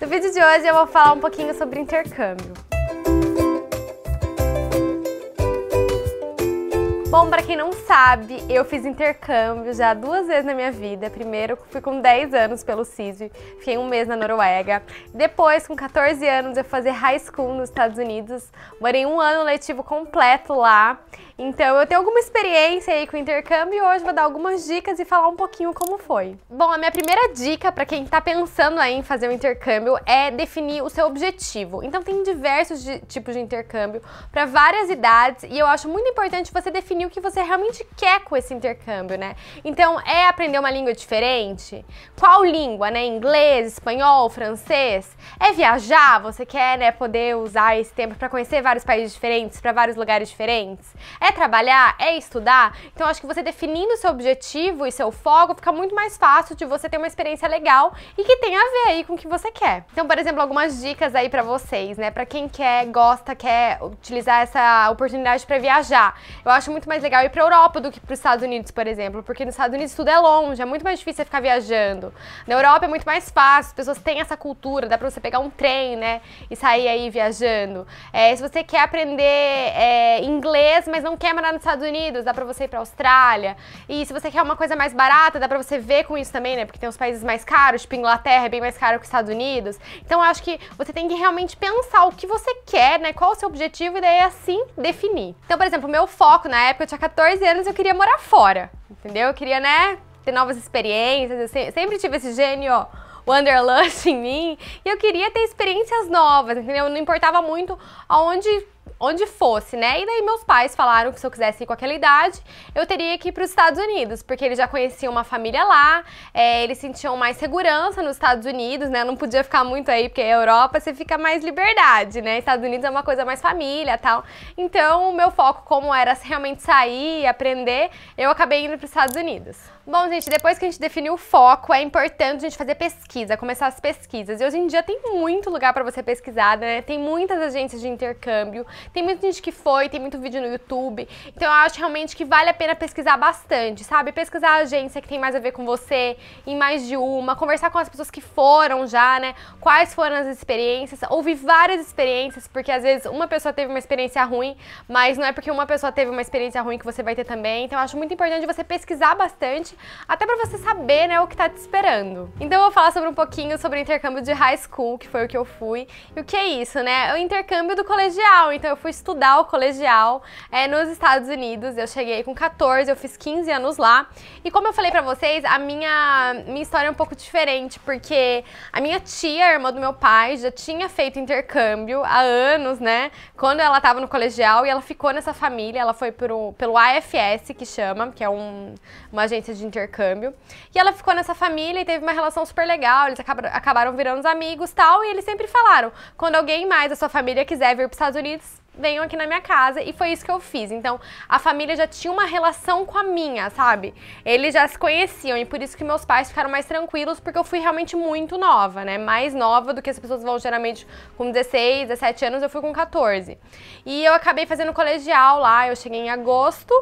No vídeo de hoje eu vou falar um pouquinho sobre intercâmbio. Bom, para quem não sabe, eu fiz intercâmbio já duas vezes na minha vida. Primeiro, fui com 10 anos pelo CISV, fiquei um mês na Noruega. Depois, com 14 anos, eu fazer high school nos Estados Unidos. Morei um ano letivo completo lá. Então, eu tenho alguma experiência aí com intercâmbio e hoje vou dar algumas dicas e falar um pouquinho como foi. Bom, a minha primeira dica para quem está pensando aí em fazer um intercâmbio é definir o seu objetivo. Então, tem diversos de, tipos de intercâmbio para várias idades e eu acho muito importante você definir definir o que você realmente quer com esse intercâmbio, né? Então, é aprender uma língua diferente? Qual língua, né? Inglês, espanhol, francês? É viajar? Você quer, né, poder usar esse tempo para conhecer vários países diferentes, para vários lugares diferentes? É trabalhar? É estudar? Então, acho que você definindo seu objetivo e seu foco, fica muito mais fácil de você ter uma experiência legal e que tenha a ver aí com o que você quer. Então, por exemplo, algumas dicas aí para vocês, né? Para quem quer, gosta, quer utilizar essa oportunidade para viajar. Eu acho muito mais legal ir pra Europa do que pros Estados Unidos, por exemplo, porque nos Estados Unidos tudo é longe, é muito mais difícil você ficar viajando. Na Europa é muito mais fácil, as pessoas têm essa cultura, dá pra você pegar um trem, né, e sair aí viajando. É, se você quer aprender é, inglês, mas não quer morar nos Estados Unidos, dá pra você ir pra Austrália. E se você quer uma coisa mais barata, dá pra você ver com isso também, né, porque tem os países mais caros, tipo Inglaterra é bem mais caro que os Estados Unidos. Então eu acho que você tem que realmente pensar o que você quer, né, qual o seu objetivo e daí assim definir. Então, por exemplo, meu foco na época época eu tinha 14 anos eu queria morar fora, entendeu? Eu queria, né, ter novas experiências, eu sempre tive esse gênio wanderlust em mim e eu queria ter experiências novas, entendeu? Não importava muito aonde onde fosse, né? E daí meus pais falaram que se eu quisesse ir com aquela idade, eu teria que ir para os Estados Unidos, porque eles já conheciam uma família lá, é, eles sentiam mais segurança nos Estados Unidos, né? não podia ficar muito aí, porque a Europa você fica mais liberdade, né? Estados Unidos é uma coisa mais família tal. Então, o meu foco, como era realmente sair e aprender, eu acabei indo para os Estados Unidos. Bom, gente, depois que a gente definiu o foco, é importante a gente fazer pesquisa, começar as pesquisas. E hoje em dia tem muito lugar para você pesquisar, né? Tem muitas agências de intercâmbio, tem muita gente que foi, tem muito vídeo no YouTube. Então eu acho realmente que vale a pena pesquisar bastante, sabe? Pesquisar a agência que tem mais a ver com você, em mais de uma, conversar com as pessoas que foram já, né? Quais foram as experiências, ouvir várias experiências, porque às vezes uma pessoa teve uma experiência ruim, mas não é porque uma pessoa teve uma experiência ruim que você vai ter também. Então eu acho muito importante você pesquisar bastante até para você saber, né, o que tá te esperando. Então eu vou falar sobre um pouquinho sobre o intercâmbio de high school, que foi o que eu fui. E o que é isso, né? É o intercâmbio do colegial. Então eu fui estudar o colegial é, nos Estados Unidos. Eu cheguei com 14, eu fiz 15 anos lá. E como eu falei para vocês, a minha, minha história é um pouco diferente, porque a minha tia, irmã do meu pai, já tinha feito intercâmbio há anos, né? Quando ela tava no colegial e ela ficou nessa família, ela foi pro, pelo AFS, que chama, que é um, uma agência de de intercâmbio. E ela ficou nessa família e teve uma relação super legal, eles acabaram virando amigos tal, e eles sempre falaram, quando alguém mais da sua família quiser vir para os Estados Unidos, venham aqui na minha casa e foi isso que eu fiz. Então, a família já tinha uma relação com a minha, sabe? Eles já se conheciam e por isso que meus pais ficaram mais tranquilos, porque eu fui realmente muito nova, né? Mais nova do que as pessoas vão geralmente com 16, 17 anos, eu fui com 14. E eu acabei fazendo colegial lá, eu cheguei em agosto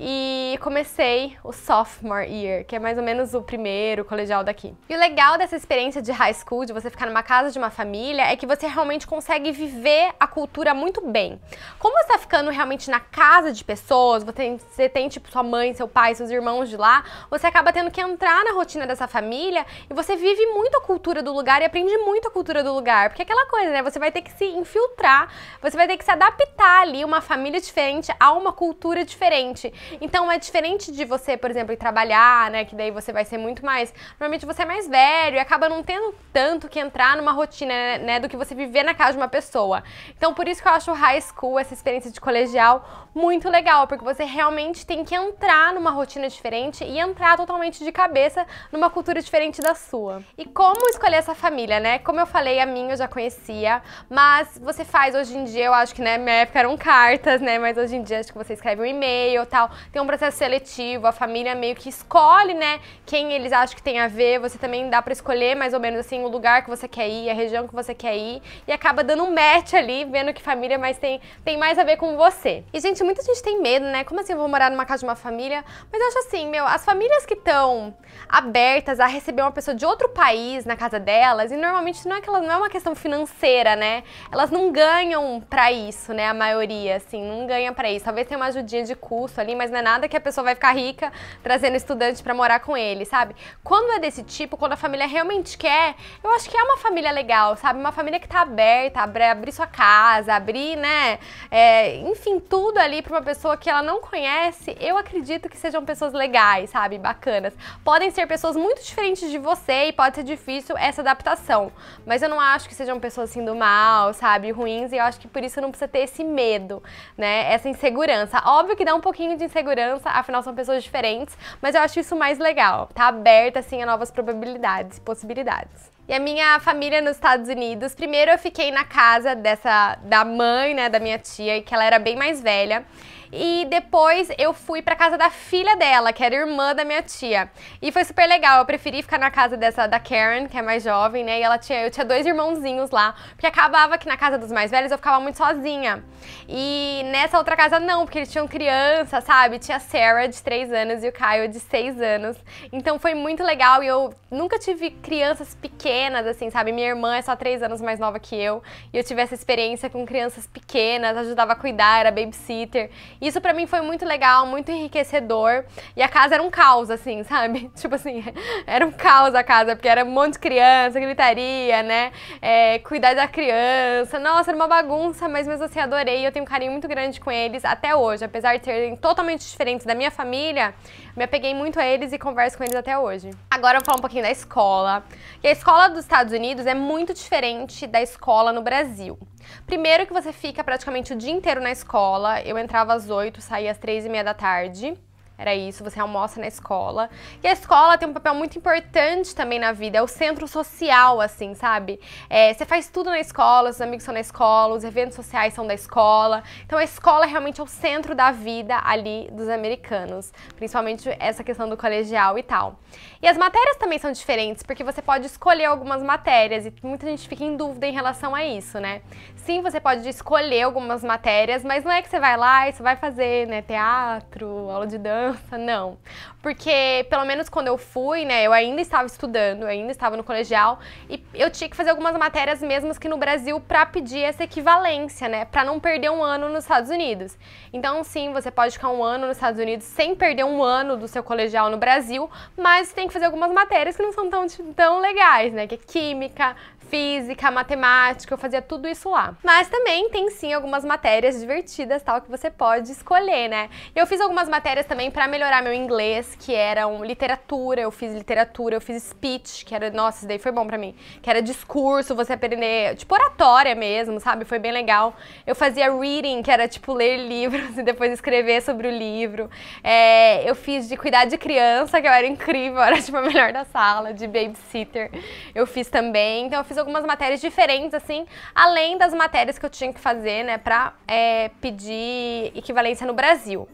e comecei o sophomore year, que é mais ou menos o primeiro colegial daqui. E o legal dessa experiência de high school, de você ficar numa casa de uma família, é que você realmente consegue viver a cultura muito bem. Como você tá ficando realmente na casa de pessoas, você tem, você tem tipo sua mãe, seu pai, seus irmãos de lá, você acaba tendo que entrar na rotina dessa família e você vive muito a cultura do lugar e aprende muito a cultura do lugar, porque é aquela coisa, né? Você vai ter que se infiltrar, você vai ter que se adaptar ali uma família diferente a uma cultura diferente. Então é diferente de você, por exemplo, ir trabalhar, né? Que daí você vai ser muito mais. Normalmente você é mais velho e acaba não tendo tanto que entrar numa rotina, né? Do que você viver na casa de uma pessoa. Então por isso que eu acho high school, essa experiência de colegial, muito legal, porque você realmente tem que entrar numa rotina diferente e entrar totalmente de cabeça numa cultura diferente da sua. E como escolher essa família, né? Como eu falei, a minha eu já conhecia, mas você faz hoje em dia, eu acho que, né, minha época eram cartas, né, mas hoje em dia acho que você escreve um e-mail e tal tem um processo seletivo, a família meio que escolhe, né, quem eles acham que tem a ver, você também dá para escolher mais ou menos assim o lugar que você quer ir, a região que você quer ir, e acaba dando um match ali, vendo que família mais tem, tem mais a ver com você. E, gente, muita gente tem medo, né? Como assim eu vou morar numa casa de uma família? Mas eu acho assim, meu, as famílias que estão abertas a receber uma pessoa de outro país na casa delas, e normalmente não é que elas, não é uma questão financeira, né? Elas não ganham para isso, né? A maioria, assim, não ganha para isso. Talvez tenha uma ajudinha de custo ali, mas mas não é nada que a pessoa vai ficar rica trazendo estudante para morar com ele, sabe? Quando é desse tipo, quando a família realmente quer, eu acho que é uma família legal, sabe? Uma família que tá aberta, abrir, abrir sua casa, abrir, né? É, enfim, tudo ali para uma pessoa que ela não conhece, eu acredito que sejam pessoas legais, sabe? Bacanas. Podem ser pessoas muito diferentes de você e pode ser difícil essa adaptação, mas eu não acho que sejam pessoas assim do mal, sabe? Ruins, e eu acho que por isso não precisa ter esse medo, né? Essa insegurança. Óbvio que dá um pouquinho de insegurança afinal são pessoas diferentes, mas eu acho isso mais legal. Tá aberta assim a novas probabilidades, possibilidades. E a minha família nos Estados Unidos, primeiro eu fiquei na casa dessa da mãe, né, da minha tia, que ela era bem mais velha. E depois eu fui pra casa da filha dela, que era irmã da minha tia. E foi super legal. Eu preferi ficar na casa dessa da Karen, que é mais jovem, né? E ela tinha, eu tinha dois irmãozinhos lá. Porque acabava que na casa dos mais velhos eu ficava muito sozinha. E nessa outra casa não, porque eles tinham criança, sabe? Tinha a Sarah de 3 anos e o Caio de 6 anos. Então foi muito legal e eu nunca tive crianças pequenas, assim, sabe? Minha irmã é só 3 anos mais nova que eu. E eu tive essa experiência com crianças pequenas, ajudava a cuidar, era babysitter. Isso para mim foi muito legal, muito enriquecedor. E a casa era um caos, assim, sabe? Tipo assim, era um caos a casa, porque era um monte de criança, gritaria, né? É, cuidar da criança. Nossa, era uma bagunça, mas mesmo assim adorei. Eu tenho um carinho muito grande com eles até hoje. Apesar de serem totalmente diferentes da minha família, me apeguei muito a eles e converso com eles até hoje. Agora eu vou falar um pouquinho da escola. E a escola dos Estados Unidos é muito diferente da escola no Brasil. Primeiro que você fica praticamente o dia inteiro na escola. Eu entrava às 8, saía às 3 e meia da tarde. Era isso, você almoça na escola. E a escola tem um papel muito importante também na vida, é o centro social, assim, sabe? É, você faz tudo na escola, os amigos são na escola, os eventos sociais são da escola. Então a escola é realmente é o centro da vida ali dos americanos, principalmente essa questão do colegial e tal. E as matérias também são diferentes, porque você pode escolher algumas matérias e muita gente fica em dúvida em relação a isso, né? Sim, você pode escolher algumas matérias, mas não é que você vai lá e você vai fazer, né, teatro, aula de dança, criança, não. Porque, pelo menos quando eu fui, né, eu ainda estava estudando, eu ainda estava no colegial, e eu tinha que fazer algumas matérias mesmas que no Brasil para pedir essa equivalência, né, para não perder um ano nos Estados Unidos. Então, sim, você pode ficar um ano nos Estados Unidos sem perder um ano do seu colegial no Brasil, mas tem que fazer algumas matérias que não são tão, tão legais, né, que é química, física, matemática, eu fazia tudo isso lá. Mas também tem sim algumas matérias divertidas, tal, que você pode escolher, né? Eu fiz algumas matérias também para melhorar meu inglês, que eram literatura, eu fiz literatura, eu fiz speech, que era, nossa, isso daí foi bom para mim, que era discurso, você aprender, tipo oratória mesmo, sabe? Foi bem legal. Eu fazia reading, que era tipo ler livros e depois escrever sobre o livro. É, eu fiz de cuidar de criança, que eu era incrível, eu era tipo a melhor da sala, de babysitter. Eu fiz também, então eu fiz algumas matérias diferentes, assim, além das matérias que eu tinha que fazer, né, pra é, pedir equivalência no Brasil.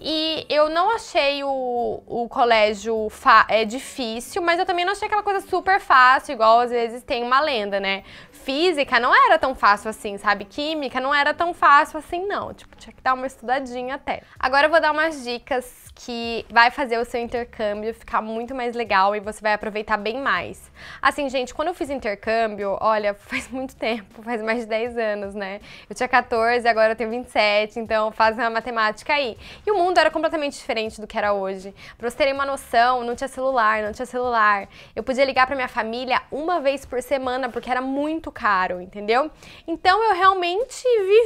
E eu não achei o, o colégio é, difícil, mas eu também não achei aquela coisa super fácil, igual às vezes tem uma lenda, né? Física não era tão fácil assim, sabe? Química não era tão fácil assim, não. Tipo, tinha que dar uma estudadinha até. Agora eu vou dar umas dicas que vai fazer o seu intercâmbio ficar muito mais legal e você vai aproveitar bem mais. Assim, gente, quando eu fiz intercâmbio, olha, faz muito tempo, faz mais de 10 anos, né? Eu tinha 14, agora eu tenho 27, então faz uma matemática aí. E o mundo era completamente diferente do que era hoje. Pra vocês terem uma noção, não tinha celular, não tinha celular. Eu podia ligar pra minha família uma vez por semana, porque era muito caro, entendeu? Então eu realmente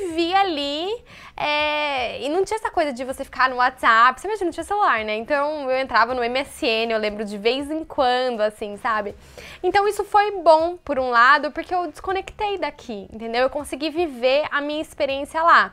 vivia ali é, e não tinha essa coisa de você ficar no WhatsApp, você imagina, não tinha celular, né? Então eu entrava no MSN, eu lembro de vez em quando, assim, sabe? Então isso foi bom, por um lado, porque eu desconectei daqui, entendeu? Eu consegui viver a minha experiência lá.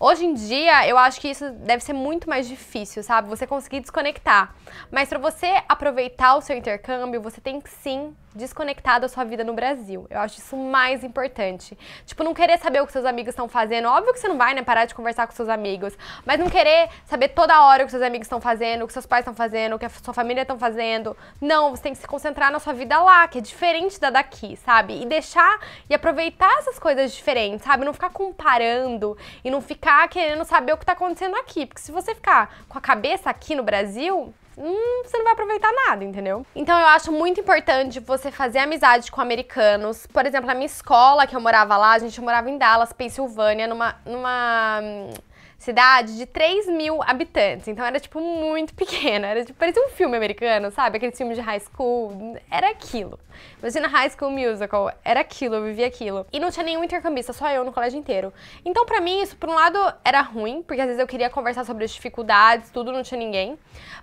Hoje em dia, eu acho que isso deve ser muito mais difícil, sabe? Você conseguir desconectar. Mas para você aproveitar o seu intercâmbio, você tem que sim desconectar da sua vida no Brasil. Eu acho isso mais importante. Tipo, não querer saber o que seus amigos estão fazendo. Óbvio que você não vai, né, parar de conversar com seus amigos, mas não querer saber toda hora o que seus amigos estão fazendo, o que seus pais estão fazendo, o que a sua família estão fazendo. Não, você tem que se concentrar na sua vida lá, que é diferente da daqui, sabe? E deixar e aproveitar essas coisas diferentes, sabe? Não ficar comparando e não ficar ficar querendo saber o que está acontecendo aqui, porque se você ficar com a cabeça aqui no Brasil, Hum, você não vai aproveitar nada, entendeu? Então eu acho muito importante você fazer amizade com americanos. Por exemplo, na minha escola que eu morava lá, a gente morava em Dallas, Pensilvânia, numa, numa hum, cidade de 3 mil habitantes. Então era, tipo, muito pequena. Era, tipo, parecia um filme americano, sabe? Aquele filme de high school. Era aquilo. Imagina High School Musical. Era aquilo, eu vivia aquilo. E não tinha nenhum intercambista, só eu no colégio inteiro. Então, pra mim, isso, por um lado, era ruim, porque às vezes eu queria conversar sobre as dificuldades, tudo, não tinha ninguém.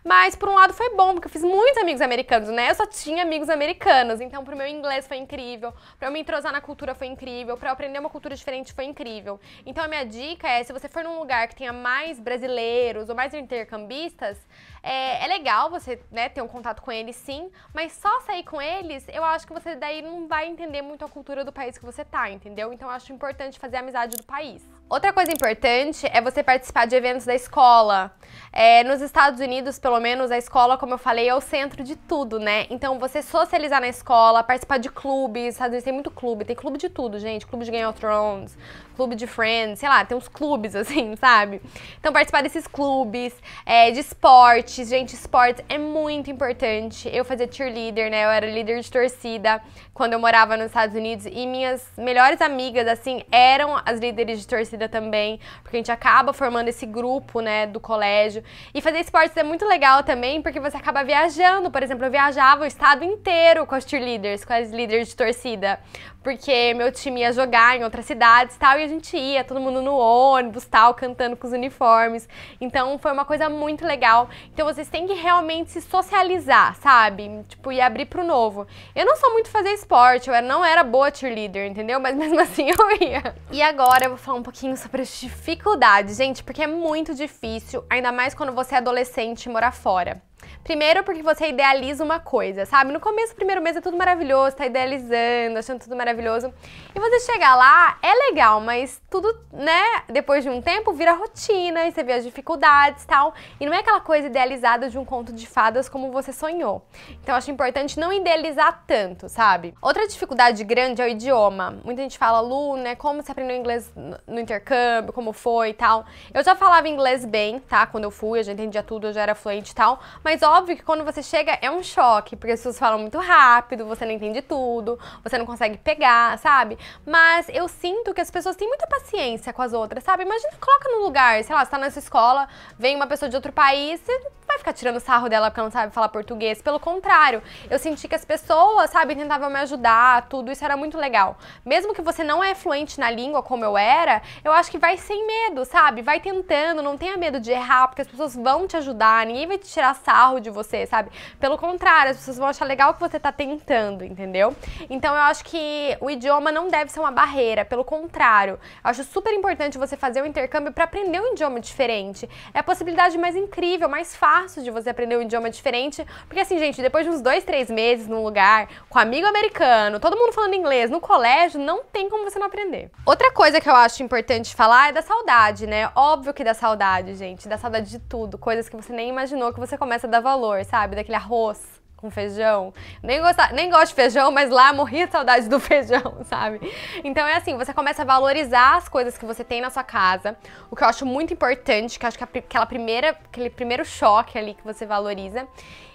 Mas, por um lado, foi bom, porque eu fiz muitos amigos americanos, né? Eu só tinha amigos americanos. Então, pro meu inglês foi incrível, pra eu me entrosar na cultura foi incrível, pra eu aprender uma cultura diferente foi incrível. Então, a minha dica é, se você for num lugar lugar que tenha mais brasileiros ou mais intercambistas, é, é legal você né, ter um contato com eles sim, mas só sair com eles, eu acho que você daí não vai entender muito a cultura do país que você tá, entendeu? Então eu acho importante fazer a amizade do país. Outra coisa importante é você participar de eventos da escola. É, nos Estados Unidos, pelo menos, a escola, como eu falei, é o centro de tudo, né? Então, você socializar na escola, participar de clubes, Estados Unidos tem muito clube, tem clube de tudo, gente. Clube de Game of Thrones, clube de Friends, sei lá, tem uns clubes, assim, sabe? Então, participar desses clubes, é, de esportes, gente, esportes é muito importante. Eu fazia cheerleader, né? Eu era líder de torcida quando eu morava nos Estados Unidos e minhas melhores amigas, assim, eram as líderes de torcida também, porque a gente acaba formando esse grupo, né, do colégio. E fazer esportes é muito legal também, porque você acaba viajando. Por exemplo, eu viajava o estado inteiro com as cheerleaders, com as líderes de torcida porque meu time ia jogar em outras cidades tal, e a gente ia, todo mundo no ônibus tal, cantando com os uniformes. Então foi uma coisa muito legal. Então vocês têm que realmente se socializar, sabe? Tipo, e abrir pro novo. Eu não sou muito fazer esporte, eu não era boa cheerleader, entendeu? Mas mesmo assim eu ia. E agora eu vou falar um pouquinho sobre as dificuldades, gente, porque é muito difícil, ainda mais quando você é adolescente e mora fora. Primeiro, porque você idealiza uma coisa, sabe? No começo, do primeiro mês é tudo maravilhoso, tá idealizando, achando tudo maravilhoso. E você chegar lá, é legal, mas tudo, né? Depois de um tempo, vira rotina e você vê as dificuldades e tal. E não é aquela coisa idealizada de um conto de fadas como você sonhou. Então, acho importante não idealizar tanto, sabe? Outra dificuldade grande é o idioma. Muita gente fala, Lu, né? Como você aprendeu inglês no intercâmbio, como foi e tal. Eu já falava inglês bem, tá? Quando eu fui, eu já entendia tudo, eu já era fluente e tal. Mas, ó, óbvio que quando você chega é um choque, porque as pessoas falam muito rápido, você não entende tudo, você não consegue pegar, sabe? Mas eu sinto que as pessoas têm muita paciência com as outras, sabe? Imagina, coloca no lugar, sei lá, você tá nessa escola, vem uma pessoa de outro país, você vai ficar tirando sarro dela porque ela não sabe falar português. Pelo contrário, eu senti que as pessoas, sabe, tentavam me ajudar, tudo, isso era muito legal. Mesmo que você não é fluente na língua como eu era, eu acho que vai sem medo, sabe? Vai tentando, não tenha medo de errar, porque as pessoas vão te ajudar, ninguém vai te tirar sarro de você, sabe? Pelo contrário, as pessoas vão achar legal que você tá tentando, entendeu? Então eu acho que o idioma não deve ser uma barreira, pelo contrário. Eu acho super importante você fazer um intercâmbio para aprender um idioma diferente. É a possibilidade mais incrível, mais fácil de você aprender um idioma diferente. Porque assim, gente, depois de uns dois, três meses num lugar, com amigo americano, todo mundo falando inglês, no colégio, não tem como você não aprender. Outra coisa que eu acho importante falar é da saudade, né? Óbvio que dá saudade, gente. Dá saudade de tudo. Coisas que você nem imaginou que você começa a dar valor valor, sabe? Daquele arroz com feijão. Nem, gostar, nem gosto de feijão, mas lá morri de saudade do feijão, sabe? Então é assim, você começa a valorizar as coisas que você tem na sua casa, o que eu acho muito importante, que eu acho que é aquela primeira, aquele primeiro choque ali que você valoriza.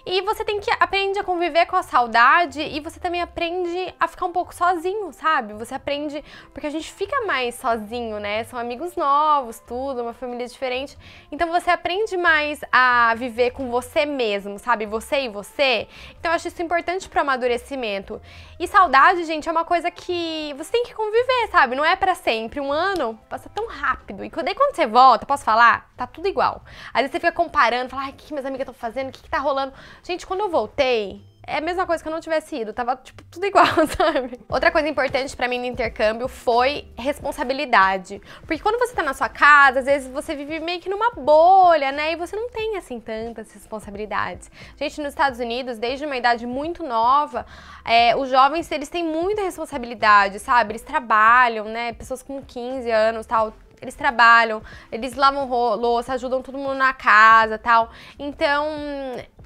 E você tem que aprende a conviver com a saudade e você também aprende a ficar um pouco sozinho, sabe? Você aprende porque a gente fica mais sozinho, né? São amigos novos, tudo, uma família diferente. Então você aprende mais a viver com você mesmo, sabe? Você e você. Então eu acho isso importante pro amadurecimento. E saudade, gente, é uma coisa que você tem que conviver, sabe? Não é para sempre. Um ano passa tão rápido. E daí quando você volta, posso falar? Tá tudo igual. Às vezes você fica comparando, fala, ai, o que minhas amigas estão fazendo? O que, que tá rolando? Gente, quando eu voltei, é a mesma coisa que eu não tivesse ido, tava tipo tudo igual, sabe? Outra coisa importante para mim no intercâmbio foi responsabilidade. Porque quando você tá na sua casa, às vezes você vive meio que numa bolha, né? E você não tem assim tantas responsabilidades. Gente, nos Estados Unidos, desde uma idade muito nova, é, os jovens eles têm muita responsabilidade, sabe? Eles trabalham, né? Pessoas com 15 anos, tal, eles trabalham, eles lavam louça, ajudam todo mundo na casa tal. Então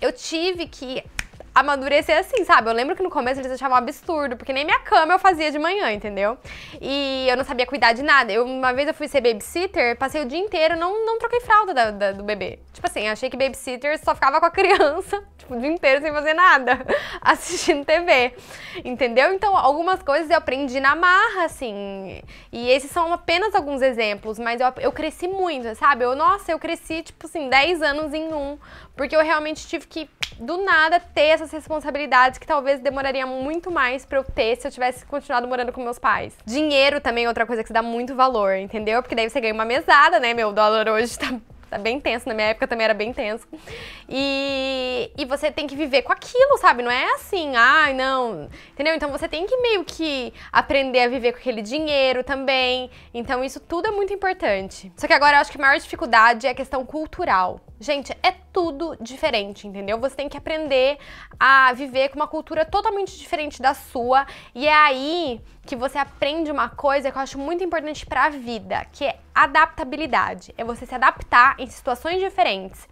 eu tive que amadurecer assim, sabe? Eu lembro que no começo eles achavam um absurdo, porque nem minha cama eu fazia de manhã, entendeu? E eu não sabia cuidar de nada. Eu, uma vez eu fui ser babysitter, passei o dia inteiro, não, não troquei fralda da, da, do bebê. Tipo assim, achei que babysitter só ficava com a criança, tipo, o dia inteiro sem fazer nada, assistindo TV, entendeu? Então, algumas coisas eu aprendi na marra, assim. E esses são apenas alguns exemplos, mas eu, eu cresci muito, sabe? Eu, nossa, eu cresci, tipo assim, 10 anos em um, porque eu realmente tive que, do nada, ter essas responsabilidades que talvez demoraria muito mais para eu ter se eu tivesse continuado morando com meus pais. Dinheiro também é outra coisa que se dá muito valor, entendeu? Porque daí você ganha uma mesada, né? Meu dólar hoje tá tá bem tenso, na minha época também era bem tenso. E, e você tem que viver com aquilo, sabe? Não é assim, ai, ah, não. Entendeu? Então você tem que meio que aprender a viver com aquele dinheiro também. Então isso tudo é muito importante. Só que agora eu acho que a maior dificuldade é a questão cultural. Gente, é tudo diferente, entendeu? Você tem que aprender a viver com uma cultura totalmente diferente da sua. E é aí que você aprende uma coisa que eu acho muito importante para a vida, que é adaptabilidade. É você se adaptar em situações diferentes.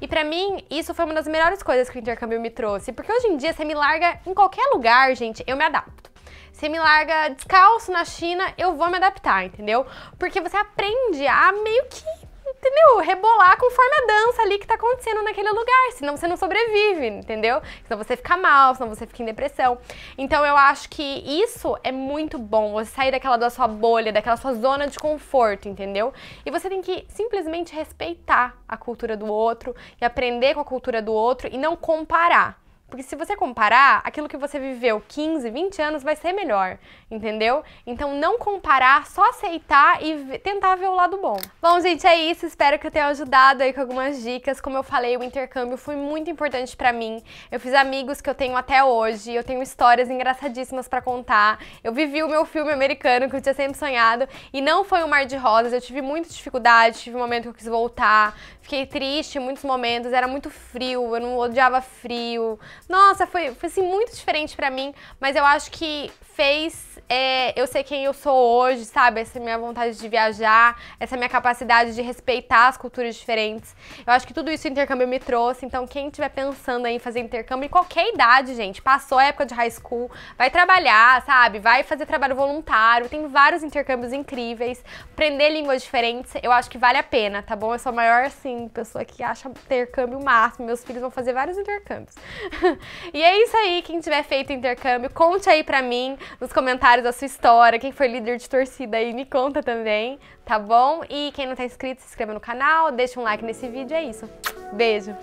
E para mim, isso foi uma das melhores coisas que o intercâmbio me trouxe, porque hoje em dia você me larga em qualquer lugar, gente, eu me adapto. Você me larga descalço na China, eu vou me adaptar, entendeu? Porque você aprende a meio que entendeu? Rebolar conforme a dança ali que tá acontecendo naquele lugar, senão você não sobrevive, entendeu? Senão você fica mal, senão você fica em depressão. Então eu acho que isso é muito bom, você sair daquela da sua bolha, daquela sua zona de conforto, entendeu? E você tem que simplesmente respeitar a cultura do outro e aprender com a cultura do outro e não comparar. Porque se você comparar, aquilo que você viveu 15, 20 anos vai ser melhor, entendeu? Então não comparar, só aceitar e tentar ver o lado bom. Bom, gente, é isso. Espero que eu tenha ajudado aí com algumas dicas. Como eu falei, o intercâmbio foi muito importante para mim. Eu fiz amigos que eu tenho até hoje, eu tenho histórias engraçadíssimas para contar. Eu vivi o meu filme americano que eu tinha sempre sonhado e não foi um mar de rosas. Eu tive muita dificuldade, tive um momento que eu quis voltar, fiquei triste em muitos momentos, era muito frio, eu não odiava frio nossa, foi, foi assim, muito diferente para mim, mas eu acho que fez é, eu ser quem eu sou hoje, sabe? Essa minha vontade de viajar, essa minha capacidade de respeitar as culturas diferentes. Eu acho que tudo isso o intercâmbio me trouxe, então quem estiver pensando em fazer intercâmbio, em qualquer idade, gente, passou a época de high school, vai trabalhar, sabe? Vai fazer trabalho voluntário, tem vários intercâmbios incríveis, aprender línguas diferentes, eu acho que vale a pena, tá bom? Eu sou a maior, assim, pessoa que acha intercâmbio o máximo, meus filhos vão fazer vários intercâmbios. e é isso aí, quem tiver feito intercâmbio, conte aí pra mim nos comentários a sua história, quem foi líder de torcida aí, me conta também, tá bom? E quem não tá inscrito, se inscreva no canal, deixa um like nesse vídeo, é isso. Beijo!